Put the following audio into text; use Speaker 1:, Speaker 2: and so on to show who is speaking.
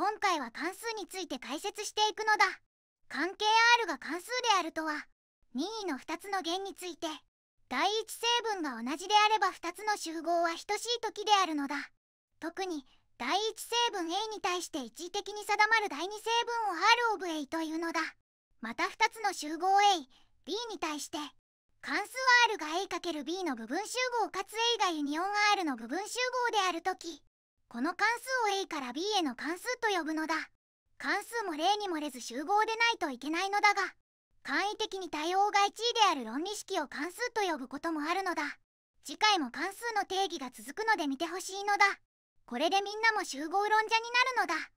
Speaker 1: 今回は関数について解説していくのだ関係 R が関数であるとは任意の2つの弦について第1成分が同じであれば2つの集合は等しい時であるのだ特に第1成分 A に対して一時的に定まる第2成分を R of A というのだまた2つの集合 A、B に対して関数 R が A×B の部分集合かつ A がユニオン R の部分集合であるときこの関数を A から B への関数と呼ぶのだ関数も例にもれず集合でないといけないのだが簡易的に対応が1位である論理式を関数と呼ぶこともあるのだ次回も関数の定義が続くので見てほしいのだこれでみんなも集合論者になるのだ